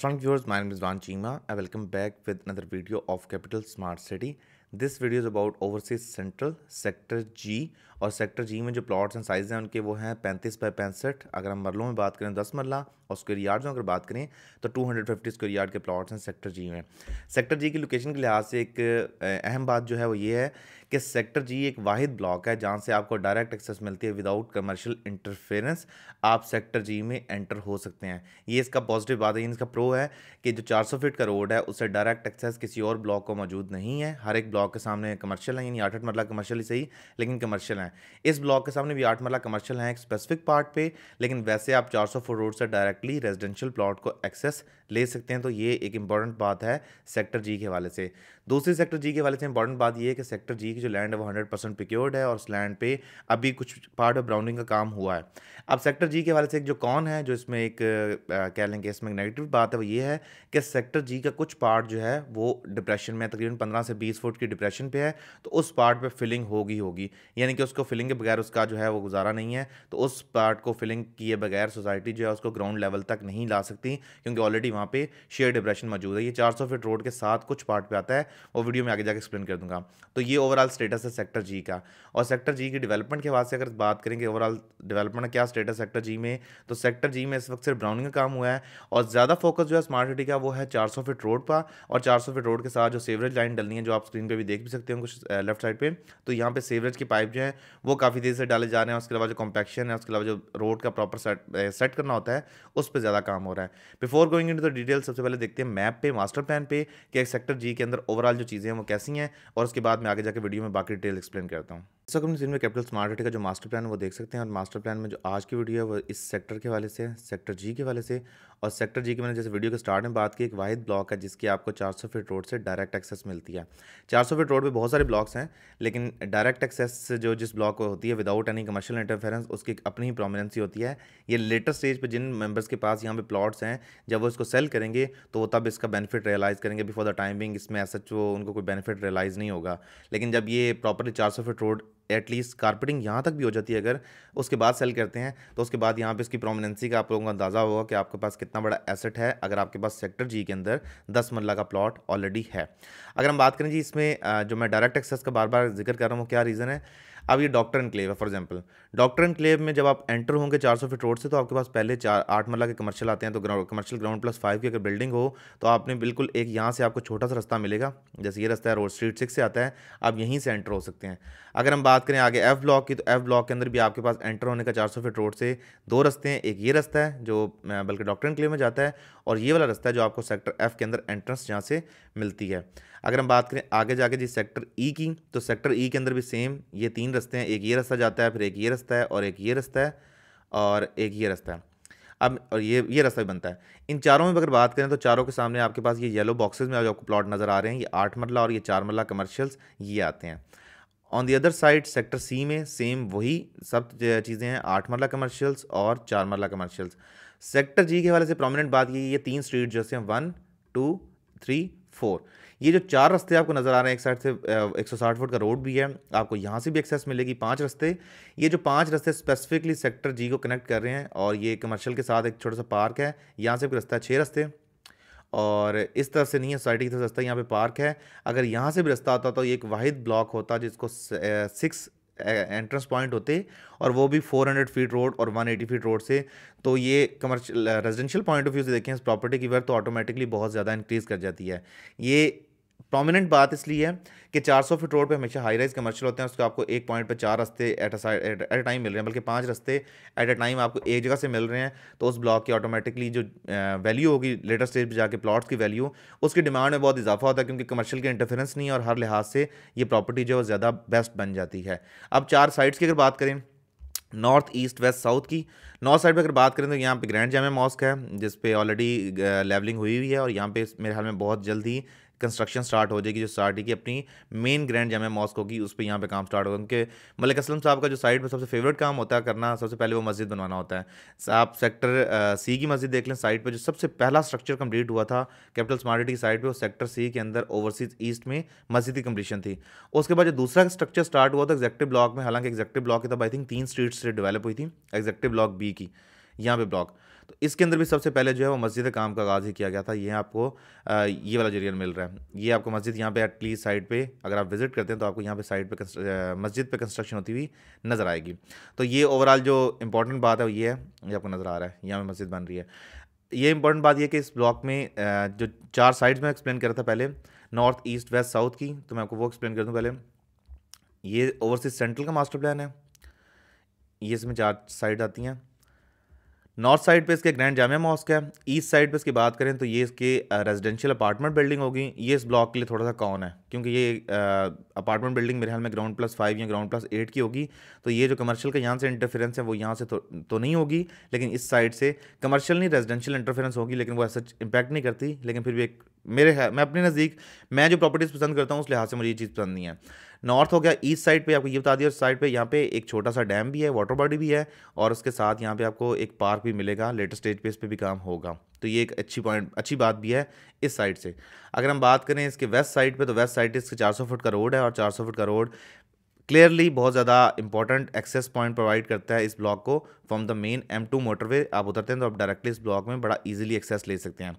Assalamu viewers, my name is Van Chima. I welcome back with another video of Capital Smart City. This video is about Overseas Central Sector G और sector G में जो plots हैं size हैं उनके वो हैं पैंतीस by पैंसठ अगर हम मरलों में बात करें दस मरला और स्क्वेयर यार्ड में अगर बात करें तो two hundred fifty square yard के प्लाट्स हैं सेक्टर जी में सेक्टर जी की लोकेशन के लिहाज से एक अहम बात जो है वो ये है कि सेक्टर जी एक वाद ब्लॉक है जहाँ से आपको डायरेक्ट एक्सेस मिलती है विदाउट कमर्शियल इंटरफेरेंस आप सेक्टर जी में एंटर हो सकते हैं ये इसका पॉजिटिव बात है इसका प्रो है कि जो 400 फीट का रोड है उससे डायरेक्ट एक्सेस किसी और ब्लॉक को मौजूद नहीं है हर एक ब्लॉक के सामने कमर्शियल है यानी आठ आठ मरला कमर्शियल ही सही लेकिन कमर्शियल है है इस ब्लॉक के सामने भी आठ मरला कमर्शियल है एक स्पेसिफिक पार्ट पे लेकिन वैसे आप चार सौ रोड से डायरेक्टली रेजिडेंशियल प्लॉट को एक्सेस ले सकते हैं तो ये एक इंपॉर्टेंट बात है सेक्टर जी के हवाले से दूसरी सेक्टर जी के हवाले से इंपॉर्टेंट बात ये है कि सेक्टर जी की जो लैंड है वो हंड्रेड परसेंट प्रिक्योर्ड है और उस लैंड पे अभी कुछ पार्ट ऑफ ब्राउनिंग का काम हुआ है अब सेक्टर जी के हवाले से एक जो कौन है जो इसमें एक कह लेंगे इसमें नेगेटिव बात है वो ये है कि सेक्टर जी का कुछ पार्ट जो है वो डिप्रेशन में तकरीबन पंद्रह से बीस फुट की डिप्रेशन पर है तो उस पार्ट पर फिलिंग होगी होगी यानी कि उसको को फिलिंग के बगैर उसका जो है वो गुजारा नहीं है तो उस पार्ट को फिलिंग किए बगैर सोसाइटी जो है उसको ग्राउंड लेवल तक नहीं ला सकती क्योंकि ऑलरेडी वहाँ पे शेयर डिप्रेशन मौजूद है ये चार सौ फीट रोड के साथ कुछ पार्ट पे आता है वो वीडियो में आगे जाकर एक्सप्लेन कर दूंगा तो ये ओवरऑल स्टेटस है सेक्टर जी का और सेक्टर जी की डेवलपमेंट के बाद से अगर बात करेंगे ओवरऑल डेवलपमेंट क्या स्टेटस सेक्टर जी में तो सेक्टर जी में इस वक्त सिर्फ ब्राउनिंग का काम हुआ है और ज़्यादा फोकस जो है स्मार्ट सिटी का वो है चार फीट रोड पर और चार फीट रोड के साथ जो सेवरेज लाइन डलनी है जो आप स्क्रीन पर भी देख भी सकते हैं कुछ लेफ्ट साइड पर तो यहाँ पर सेवरेज की पाइप जो है वो काफ़ी देर से डाले जा रहे हैं उसके अलावा जो कॉम्पैक्शन है उसके अलावा जो रोड का प्रॉपर सेट सेट करना होता है उस पर ज़्यादा काम हो रहा है before going into the detail सबसे पहले देखते हैं मैप पे मास्टर प्लान पे कि एक सेक्टर जी के अंदर ओवरऑल जो चीज़ें हैं वो कैसी हैं और उसके बाद में आगे जाकर वीडियो में बाकी डिटेल एक्सप्लेन करता हूँ दोस्तों हम में कैपिटल स्मार्ट सिटी का जो मास्टर प्लान है वो देख सकते हैं और मास्टर प्लान में जो आज की वीडियो है वो इस सेक्टर के वाले से सेक्टर जी के वाले से और सेक्टर जी के मैंने जैसे वीडियो के स्टार्ट में बात की एक वाहिद ब्लॉक है जिसकी आपको 400 फीट रोड से डायरेक्ट एक्सेस मिलती है 400 फीट रोड पर बहुत सारे ब्लॉक्स हैं लेकिन डायरेक्ट एक्सेस जो जिस ब्लॉक को होती है विदाउट एनी कमर्शियल इंटरफेरेंस उसकी अपनी ही प्रोमिनेंसी होती है ये लेटेस्ट स्टेज पर जिन मेम्बर्स के पास यहाँ पर प्लॉट्स हैं जब वो इसको सेल करेंगे तो वो तब इसका बेनिफिट रियलाइज़ करेंगे बिफोर द टाइमिंग इसमें ऐसा वो उनको कोई बेनिफिट रियलाइज़ नहीं होगा लेकिन जब ये प्रॉपरली चार फीट रोड एटलीस्ट कारपेटिंग यहाँ तक भी हो जाती है अगर उसके बाद सेल करते हैं तो उसके बाद यहाँ पे इसकी प्रोमिनेंसी का आप लोगों का अंदाज़ा होगा कि आपके पास कितना बड़ा एसेट है अगर आपके पास सेक्टर जी के अंदर दस मरला का प्लॉट ऑलरेडी है अगर हम बात करें जी इसमें जो मैं डायरेक्ट एक्सेस का बार बार जिक्र कर रहा हूँ वो क्या रीज़न है अब ये डॉक्टर एनक्लेव है फॉर एग्जाम्पल डॉक्टर क्लेव में जब आप एंटर होंगे चार सौ फीट रोड से तो आपके पास पहले चार आठ मरला के कमर्शियल आते हैं तो कमर्शियल ग्राउंड प्लस फाइव की अगर बिल्डिंग हो तो आपने बिल्कुल एक यहाँ से आपको छोटा सा रास्ता मिलेगा जैसे ये रास्ता है रोड स्ट्रीट सिक्स से आता है आप यहीं से एंटर हो सकते हैं अगर हम बात करें आगे एफ ब्लॉक की तो एफ ब्लॉक के अंदर भी आपके पास एंटर होने का चार सौ फीट रोड से दो रस्ते हैं एक ये रास्ता है जो बल्कि डॉक्टर क्लेव में जाता है और ये वाला रास्ता है जो आपको सेक्टर एफ के अंदर एंट्रेंस यहाँ से मिलती है अगर हम बात करें आगे जाके जी सेक्टर ई e की तो सेक्टर ई e के अंदर भी सेम ये तीन रास्ते हैं एक ये रास्ता जाता है फिर एक ये रास्ता है और एक ये रास्ता है और एक ये रास्ता है अब और ये ये रास्ता भी बनता है इन चारों में अगर बात करें तो चारों के सामने आपके पास ये येलो बॉक्सेस में आपको प्लॉट नज़र आ रहे हैं ये आठ मरला और ये चार मरला कमर्शियल्स ये आते हैं on the other side sector C में सेम वही सब चीज़ें हैं आठ मरला कमर्शियल्स और चार मरला कमर्शियल्स सेक्टर जी के हवाले से प्रोमिनेंट बात ये ये तीन स्ट्रीट जैसे हैं वन टू थ्री फोर ये जो चार रस्ते आपको नज़र आ रहे हैं एक साइड से एक सौ साठ फुट का रोड भी है आपको यहाँ से भी एक्सेस मिलेगी पाँच रस्ते ये जो पाँच रस्ते स्पेसिफिकली सेक्टर जी को कनेक्ट कर रहे हैं और ये कमर्शियल के साथ एक छोटा सा पार्क है यहाँ से भी रास्ता है छः रस्ते और इस तरह से नहीं है सोसाइटी की तरफ रास्ता यहाँ पे पार्क है अगर यहाँ से भी रास्ता आता तो ये एक वाहिद ब्लॉक होता जिसको सिक्स एंट्रेंस पॉइंट होते और वो भी 400 फीट रोड और 180 फीट रोड से तो ये commercial residential point of view से देखें इस प्रॉपर्टी की वर्थ तो ऑटोमेटिकली बहुत ज़्यादा इंक्रीज़ कर जाती है ये प्रोमिनेंट बात इसलिए है कि 400 फीट रोड पे हमेशा हाई राइज कमर्शियल होते हैं उसको आपको एक पॉइंट पे चार रास्ते एट एट अ टाइम मिल रहे हैं बल्कि पांच रास्ते एट अ टाइम आपको एक जगह से मिल रहे हैं तो उस ब्लॉक की ऑटोमेटिकली जो वैल्यू होगी लेटर स्टेज पर जाकर प्लॉट्स की वैल्यू उसकी डिमांड में बहुत इजाफा होता है क्योंकि कमर्शियल का इंटरफेरेंस नहीं है और हर लिहाज से ये प्रॉपर्टी जो है ज़्यादा बेस्ट बन जाती है अब चार साइड्स की अगर बात करें नॉर्थ ईस्ट वेस्ट साउथ की नॉर्थ साइड पर अगर बात करें तो यहाँ पे ग्रैंड जामे मॉस्क है जिस पे ऑलरेडी लेवलिंग हुई हुई है और यहाँ पे मेरे हाल में बहुत जल्द ही कंस्ट्रक्शन स्टार्ट हो जाएगी जो सार्डी की अपनी मेन ग्रैंड जमा मॉस्को की उस पर यहाँ पे काम स्टार्ट होगा क्योंकि मलिक असलम साहब का जो साइड पर सबसे फेवरेट काम होता है करना सबसे पहले वो मस्जिद बनवाना होता है आप सेक्टर सी की मस्जिद देख लें साइड पर जो सबसे पहला स्ट्रक्चर कंप्लीट हुआ था कैपिटल स्मार्ट की साइड पर सेक्टर सी के अंदर ओवरसीज ईस्ट में मस्जिद की कंप्लीशन थी उसके बाद जो दूसरा स्ट्रक्चर स्टार्ट हुआ था एग्जेक्टिव ब्लॉक में हालांकि एग्जेक्टिव ब्लॉक की तब आई थिंक तीन स्ट्रीट्स से डेवलप हुई थी एग्जेक्टिव ब्लॉक बी की यहाँ पे ब्लॉक तो इसके अंदर भी सबसे पहले जो है वो मस्जिद काम का आगाज़ ही किया गया था ये आपको ये वाला जरियल मिल रहा है ये आपको मस्जिद यहाँ पे एटलीस्ट साइड पे अगर आप विजिट करते हैं तो आपको यहाँ पे साइड पे मस्जिद पे कंस्ट्रक्शन होती हुई नज़र आएगी तो ये ओवरऑल जो इंपॉर्टेंट बात है वो ये है ये आपको नज़र आ रहा है यहाँ पर मस्जिद बन रही है ये इंपॉर्टेंट बात यह कि इस ब्लॉक में जो चार साइड्स में एक्सप्लेन करा था पहले नॉर्थ ईस्ट वेस्ट साउथ की तो मैं आपको वो एक्सप्लेन कर दूँ पहले ये ओवरसीज सेंट्रल का मास्टर प्लान है ये इसमें चार साइड आती हैं नॉर्थ साइड पे इसके ग्रैंड जामिया मॉस्क है ईस्ट साइड पे इसकी बात करें तो ये इसके रेजिडेंशियल अपार्टमेंट बिल्डिंग होगी ये इस ब्लॉक के लिए थोड़ा सा कॉन है क्योंकि ये अपार्टमेंट बिल्डिंग मेरे ख्याल में ग्राउंड प्लस फाइव या ग्राउंड प्लस एट की होगी तो ये जो कमर्शियल का यहाँ से इंटरफेरेंस है वो यहाँ से तो, तो नहीं होगी लेकिन इस साइड से कमर्शियल नहीं रेजिडेंशियल इंटरफेरेंस होगी लेकिन वो ऐसा इम्पैक्ट नहीं करती लेकिन फिर भी एक मेरे ख्याल मैं अपने नज़दीक मैं जो प्रॉपर्टीज़ पसंद करता हूँ उस लिहाज से मुझे ये चीज़ पसंद नहीं है नॉर्थ हो गया ईस्ट साइड पे आपको ये बता दिया और साइड पे यहाँ पे एक छोटा सा डैम भी है वाटर बॉडी भी है और उसके साथ यहाँ पे आपको एक पार्क भी मिलेगा लेटेस्ट स्टेज पे इस पर भी काम होगा तो ये एक अच्छी पॉइंट अच्छी बात भी है इस साइड से अगर हम बात करें इसके वेस्ट साइड पर तो वेस्ट साइड इसके चार फुट का रोड है और चार फुट का रोड क्लियरली बहुत ज़्यादा इंपॉर्टेंट एक्सेस पॉइंट प्रोवाइड करता है इस ब्लॉक को from the main M two motorway आप उतरते हैं तो आप डायरेक्टली इस ब्लॉक में बड़ा ईजिली एक्सेस ले सकते हैं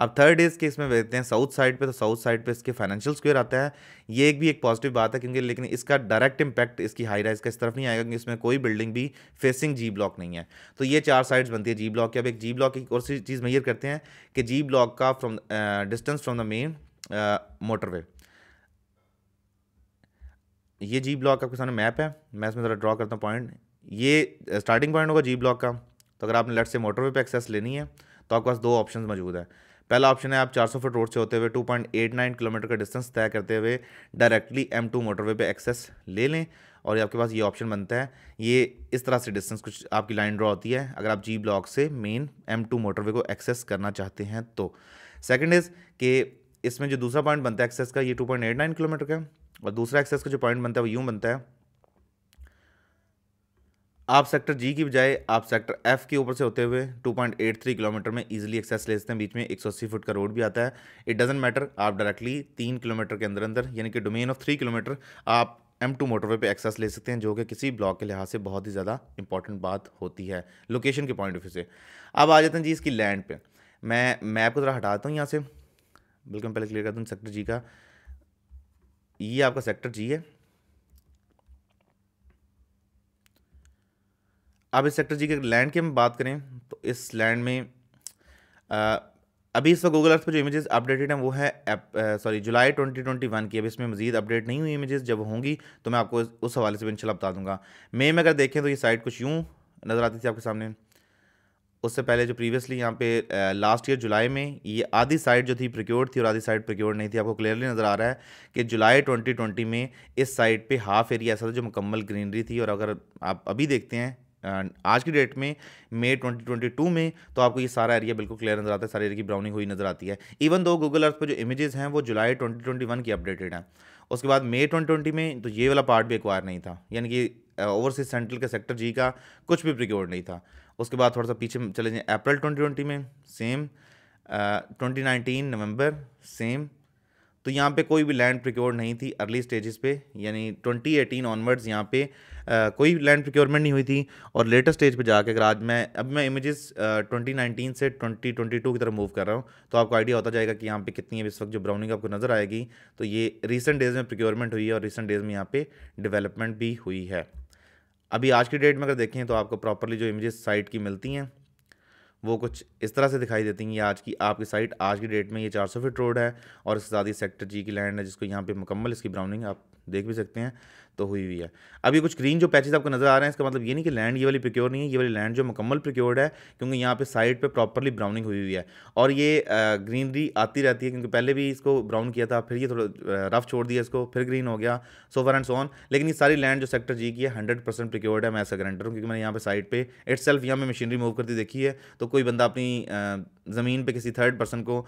अब थर्ड इज़ के इसमें देखते हैं साउथ साइड पे तो साउथ साइड पे इसके फाइनेंशियल स्क्वेयर आता है ये एक भी एक पॉजिटिव बात है क्योंकि लेकिन इसका डायरेक्ट इंपैक्ट इसकी हाई राइज का इस तरफ नहीं आएगा क्योंकि इसमें कोई बिल्डिंग भी फेसिंग जी ब्लॉक नहीं है तो ये चार साइड्स बनती है जी ब्लॉक की अब एक जी ब्लॉक की और सी चीज़ मैयर करते हैं कि जी ब्लॉक का from distance from the main motorway ये जी ब्लॉक आपके सामने मैप है मैं इसमें ज़रा ड्रॉ करता हूँ पॉइंट ये स्टार्टिंग पॉइंट होगा जी ब्लॉक का तो अगर आपने लेट से मोटरवे पे एक्सेस लेनी है तो आपके पास दो ऑप्शन मौजूद है पहला ऑप्शन है आप 400 फुट रोड से होते हुए 2.89 किलोमीटर का डिस्टेंस तय करते हुए डायरेक्टली एम टू मोटरवे पे एक्सेस ले लें और आपके पास ये ऑप्शन बनता है ये इस तरह से डिस्टेंस कुछ आपकी लाइन ड्रॉ होती है अगर आप जी ब्लॉक से मेन एम टू मोटरवे को एक्सेस करना चाहते हैं तो सेकेंड इज़ के इसमें जो दूसरा पॉइंट बनता है एक्सेस का ये 2.89 किलोमीटर का और दूसरा एक्सेस का जो पॉइंट बनता है वो यूँ बनता है आप सेक्टर जी की बजाय आप सेक्टर एफ के ऊपर से होते हुए 2.83 किलोमीटर में इजीली एक्सेस ले सकते हैं बीच में एक फुट का रोड भी आता है इट डजेंट मैटर आप डायरेक्टली तीन किलोमीटर के अंदर अंदर यानी कि डोमेन ऑफ थ्री किलोमीटर आप एम टू मोटरवे पे एक्सेस ले सकते हैं जो कि किसी ब्लॉक के लिहाज से बहुत ही ज़्यादा इंपॉर्टेंट बात होती है लोकेशन के पॉइंट ऑफ व्यू से अब आ जाते हैं जी इसकी लैंड पे मैं मैप को ज़रा हटाता हूँ यहाँ से बिल्कुल पहले क्लियर करता हूँ सेक्टर जी का ये आपका सेक्टर जी है अब इस सेक्टर जी के लैंड की हम बात करें तो इस लैंड में आ, अभी इस वक्त गूगल अर्थ पर जो इमेजेस अपडेटेड हैं वो है सॉरी जुलाई 2021 की अभी इसमें मजीद अपडेट नहीं हुई इमेजेस जब होंगी तो मैं आपको उस हवाले से भी इनशाला बता दूंगा मे में अगर देखें तो ये साइट कुछ यूँ नज़र आती थी आपके सामने उससे पहले जो प्रीवियसली यहाँ पे लास्ट ईयर जुलाई में ये आधी साइट जो थी प्रिक्योर थी और आधी साइड प्रिक्योर्ड नहीं थी आपको क्लियरली नज़र आ रहा है कि जुलाई 2020 में इस साइड पे हाफ एरिया ऐसा था जो मुकम्मल ग्रीनरी थी और अगर आप अभी देखते हैं आज की डेट में मे 2022 में तो आपको ये सारा एरिया बिल्कुल क्लियर नज़र आता है सारे एरिया की ब्राउनिंग हुई नज़र आती है इवन दो गूगल अर्थ पर जो इमेजेस हैं वो जुलाई 2021 की अपडेटेड हैं उसके बाद मे 2020 में तो ये वाला पार्ट भी एक्वायर नहीं था यानी कि ओवरसीज सेंट्रल के सेक्टर जी का कुछ भी प्रिक्योर नहीं था उसके बाद थोड़ा सा पीछे चले जाएँ अप्रैल ट्वेंटी में सेम ट्वेंटी नवंबर सेम तो यहाँ पे कोई भी लैंड प्रिक्योर नहीं थी अर्ली स्टेजेस पे यानी 2018 ऑनवर्ड्स यहाँ पे आ, कोई लैंड प्रिक्योरमेंट नहीं हुई थी और लेटेस्ट स्टेज पे जाकर अगर आज मैं अब मैं इमेजेस 2019 से 2022 की तरफ मूव कर रहा हूँ तो आपको आइडिया होता जाएगा कि यहाँ पे कितनी है इस वक्त जो ब्राउनिंग आपको नज़र आएगी तो ये रिसेंट डेज़ में प्रिक्योरमेंट हुई है और रिसेंट डेज़ में यहाँ पर डेवलपमेंट भी हुई है अभी आज की डेट में अगर देखें तो आपको प्रॉपरली जो इमेजेस साइट की मिलती हैं वो कुछ इस तरह से दिखाई देती हैं ये आज की आपकी साइट आज की डेट में ये 400 फीट रोड है और इसके साथ ही सेक्टर जी की लैंड है जिसको यहाँ पे मुकम्मल इसकी ब्राउनिंग आप देख भी सकते हैं तो हुई हुई है अब ये कुछ ग्रीन जो पैचेस आपको नजर आ रहे हैं इसका मतलब ये नहीं कि लैंड ये वाली प्रिक्योर नहीं है ये वाली लैंड जो मुकम्मल प्रिक्योर्ड है क्योंकि यहाँ पे साइड पे प्रॉपरली ब्राउनिंग हुई हुई है और ये ग्रीनरी आती रहती है क्योंकि पहले भी इसको ब्राउन किया था फिर ये थोड़ा रफ छोड़ दिया इसको फिर ग्रीन हो गया सो फर एंड सो ऑन लेकिन ये सारी लैंड जो सेक्टर जी की है हंड्रेड परसेंट प्रिक्योर्ड है मैं ऐसा ग्रेंटर हूँ क्योंकि मैंने यहाँ पर साइड पर इट सेल्फ यहाँ मैं मशीनरी मूव करती देखी है तो कोई बंदा अपनी ज़मीन पर किसी थर्ड पर्सन को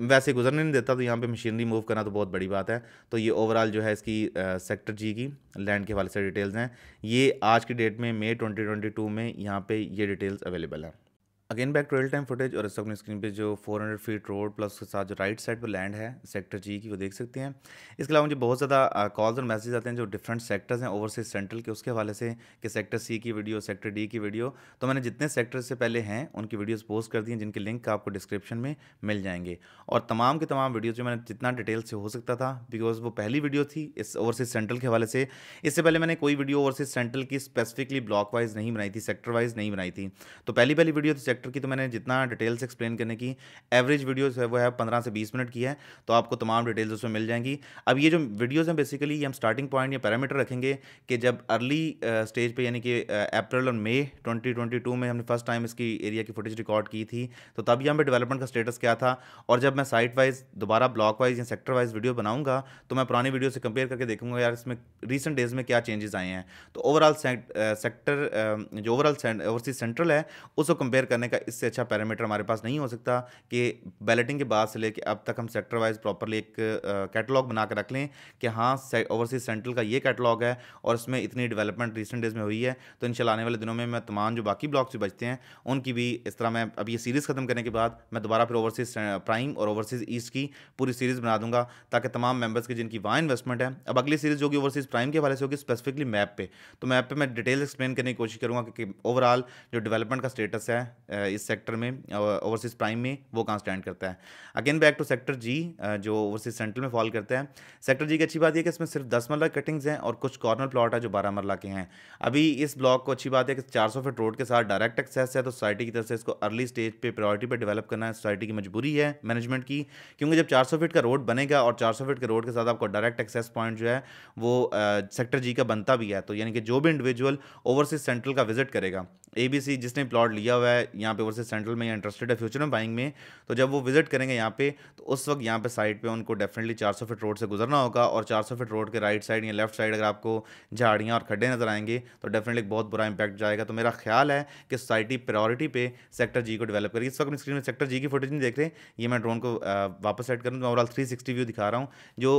वैसे गुजरने नहीं देता तो यहाँ पे मशीनरी मूव करना तो बहुत बड़ी बात है तो ये ओवरऑल जो है इसकी सेक्टर जी की लैंड के हवाले से डिटेल्स हैं ये आज की डेट में मई 2022 में यहाँ पे ये डिटेल्स अवेलेबल हैं again back to time footage और इस अपने स्क्रीन पे जो 400 फीट रोड प्लस उसके साथ जो राइट साइड पर लैंड है सेक्टर जी की वो देख सकते हैं इसके अलावा मुझे बहुत ज़्यादा कॉल्स और मैसेज आते हैं जो डिफरेंट सेक्टर्स हैं ओवरसीज सेंट्रल के उसके हवाले से कि सेक्टर सी की वीडियो सेक्टर डी की वीडियो तो मैंने जितने सेक्टर से पहले हैं उनकी वीडियोज़ पोस्ट कर दी हैं जिनके लिंक आपको डिस्क्रिप्शन में मिल जाएंगे और तमाम के तमाम वीडियोज़ जो मैंने जितना डिटेल से हो सकता था बिकॉज वो पहली वीडियो थी इस ओवरसीज सेंट्रल के हवाले से इससे पहले मैंने कोई वीडियो ओवरसीज सेंट्रल की स्पेसिफिकली ब्लॉक वाइज नहीं बनाई थी सेक्टर वाइज नहीं बनाई थी तो पहली पहली वीडियो तो सेक्टर की तो मैंने जितना डिटेल्स एक्सप्लेन करने की एवरेज वीडियोस है वो है पंद्रह से बीस मिनट की है तो आपको तमाम डिटेल्स उसमें मिल जाएंगी अब ये जो वीडियोज़ हैं बेसिकली ये हम स्टार्टिंग पॉइंट या पैरामीटर रखेंगे कि जब अर्ली स्टेज पर यानी कि अप्रैल uh, और मई ट्वेंटी में हमने फर्स्ट टाइम इसकी एरिया की फुटेज रिकॉर्ड की थी तो तब यहाँ पर डेवलपमेंट का स्टेटस क्या था और जब मैं साइट वाइज दोबारा ब्लॉक वाइज या सेक्टर वाइज वीडियो बनाऊंगा तो मैं पुरानी वीडियो से कंपेयर करके देखूंगा यार इसमें रिसेंट डेज में क्या चेंजेस आए हैं तो ओवरऑल सेक्टर uh, uh, जो ओवरऑल ओवरसीज सेंट्रल है उसको कंपेयर करने मैंने कहा इससे अच्छा पैरामीटर हमारे पास नहीं हो सकता कि बैलेटिंग के बाद से लेकर अब तक हम सेक्टर वाइज प्रॉपरली एक कैटलॉग बना कर रख लें कि हाँ ओवरसीज सेंट्रल का ये कैटलॉग है और इसमें इतनी डेवलपमेंट रिसेंट डेज में हुई है तो इन आने वाले दिनों में मैं तमाम जो बाकी ब्लॉक्स भी बचते हैं उनकी भी इस तरह मैं अब ये सीरीज़ ख़त्म करने के बाद मैं दोबारा फिर ओवरसीज़ प्राइम और ओवरसीज़ ईस्ट की पूरी सीरीज़ बना दूंगा ताकि तमाम मेंबर्स की जिनकी वहाँ इन्वेस्टमेंट है अब अगली सीरीज़ होगी ओवरसीज़ प्राइम के हवाले से होगी स्पेसिफिकली मैप पे तो मैप पे मैं डिटेल एक्सप्लेन करने की कोशिश करूँगा कि ओवरऑल जो डेवलपमेंट का स्टेटस है इस सेक्टर में ओवरसीज प्राइम में वो कहाँ स्टैंड करता है again back to sector G जो ओवरसीज सेंट्रल में फॉल करता है सेक्टर जी की अच्छी बात यह कि इसमें सिर्फ दस मरला कटिंग्स हैं और कुछ कॉर्नर प्लॉट है जो बारह मरला के हैं अभी इस ब्लॉक को अच्छी बात है कि चार सौ फीट रोड के साथ डायरेक्ट एक्सेस है तो सोसाइटी की तरफ से इसको अर्ली स्टेज पर प्रायोरिटी पर डेवलप करना सोसाइटी की मजबूरी है मैनेजमेंट की क्योंकि जब चार फीट का रोड बनेगा और चार फीट के रोड के साथ आपको डायरेक्ट एक्सेस पॉइंट जो है वो सेक्टर जी का बनता भी है तो यानी कि जो भी इंडिविजुअल ओवरसीज सेंट्रल का विजिट करेगा ए बी सी जिसने प्लॉट लिया हुआ है यहाँ पे वर्सेज सेंट्रल में या इंटरेस्टेड है फ्यूचर में बाइंग में तो जब वो विजिट करेंगे यहाँ पे तो उस वक्त यहाँ पे साइड पे उनको डेफिनेटली 400 फीट रोड से गुजरना होगा और 400 फीट रोड के राइट साइड या लेफ्ट साइड अगर आपको झाड़ियाँ और खड्डे नजर आएंगे तो डेफिनेटली बहुत बुरा इंपैक्ट जाएगा तो मेरा ख्याल है कि सोसाइटी प्रायोरिटी पे सेक्टर जी को डेवलप करेगी इस वक्त स्क्रीन में सेक्टर जी की फुटेज नहीं देख रहे ये मैं ड्रोन को वापस सेट करूँ तो मैं ओवरऑल थ्री व्यू दिखा रहा हूँ जो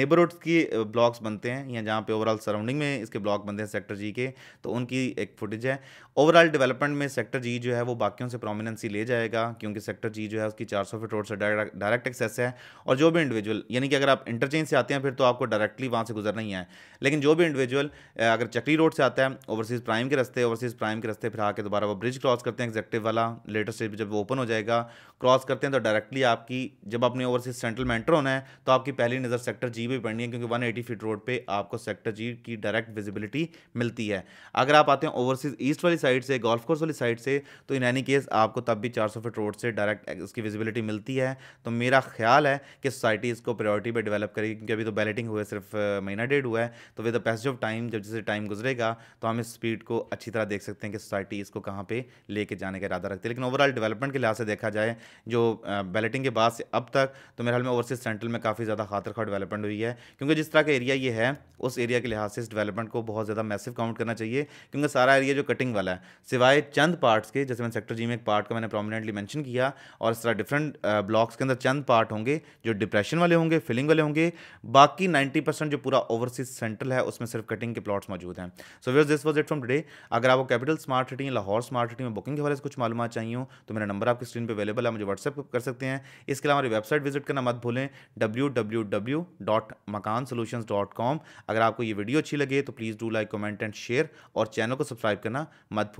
नेबरहुड की ब्लॉक्स बनते हैं या जहाँ पे ओवरऑल सराउंडिंग में इसके ब्लॉक बनते हैं सेक्टर जी के तो उनकी एक फुटेज है ओवरऑल ओवरऑल डेवलपमेंट में सेक्टर जी जो है वो बाकियों से प्रोमिनेंसी ले जाएगा क्योंकि सेक्टर जी जो है उसकी चार सौ फीट रोड से डायरेक्ट एक्सेस है और जो भी इंडिविजुअल यानी कि अगर आप इंटरचेंज से आते हैं फिर तो आपको डायरेक्टली वहाँ से गुजरना ही है लेकिन जो भी इंडिविजुअल अगर चक्री रोड से आता है ओवरसीज़ प्राइम के रस्ते ओवरसीज़ प्राइम के रस्ते फिर आके दोबारा वो ब्रिज क्रॉस करते हैं एग्जेक्टिव वाला लेटेस्ट जब ओपन हो जाएगा क्रॉस करते हैं तो डायरेक्टली आपकी जब आपने ओवरसीज सेंट्रल में एंटर होना है तो आपकी पहली नज़र सेक्टर जी भी पड़नी है क्योंकि वन फीट रोड पर आपको सेक्टर जी की डायरेक्ट विजिबिलिटी मिलती है अगर आप आते हैं ओवरसीज ईस्ट वाली साइड साइड से गोल्फ कोर्स वाली साइड से तो इन एनी केस आपको तब भी चार सौ फीट रोड से डायरेक्ट उसकी विजिबिलिटी मिलती है तो मेरा ख्याल है कि सोसाइटी इसको प्रायोरिटी पर डेवलप करेगी क्योंकि अभी तो बैलेटिंग हुए सिर्फ महीना डेढ़ हुआ है तो with the passage of time जब जैसे टाइम गुजरेगा तो हम इस स्पीड को अच्छी तरह देख सकते हैं कि सोसाइटी इसको कहाँ पर लेके जाने का इरादा रखती है लेकिन ओवरऑल डेवलपमेंट के लिहाज से देखा जाए जो बैलेटिंग के बाद से अब तक तो मेरे ख्याल में ओवरसीज सेंट्रल में काफ़ी ज़्यादा खातर खा डेवलपमेंट हुई है क्योंकि जिस तरह का एरिया ये है उस एरिया के लिहाज से इस डेवलपमेंट को बहुत ज़्यादा मैसिव काउंट करना चाहिए क्योंकि सारा एरिया जो कटिंग वाला है सिवाय चंद पार्ट्स के जैसे मैंने सेक्टर जी में एक पार्ट का मैंने प्रोमिनेंटली मैंशन किया और इस तरह डिफरेंट ब्लॉक्स uh, के अंदर चंद पार्ट होंगे जो डिप्रेशन वाले होंगे फिलिंग वाले होंगे बाकी नाइन्टी परसेंट जो पूरा ओवरसीज सेंट्रल है उसमें सिर्फ कटिंग के प्लॉट्स मौजूद हैं so where's this was it from today अगर आपको कैपिटल स्मार्ट सिटी या लाहौर स्मार्ट सिटी में बुकिंग के बारे में कुछ मालूम चाहिए हो तो मेरा नंबर आपकी स्क्रीन पर अवेलेबल है मुझे व्हाट्सअप कर सकते हैं इसके अलावा हमारी वेबसाइट विजिट करना मत भूलें W W W dot Makaan dot com अगर आपको ये वीडियो अच्छी लगे तो please do like comment and share और चैनल को सब्सक्राइब करना मत भूलें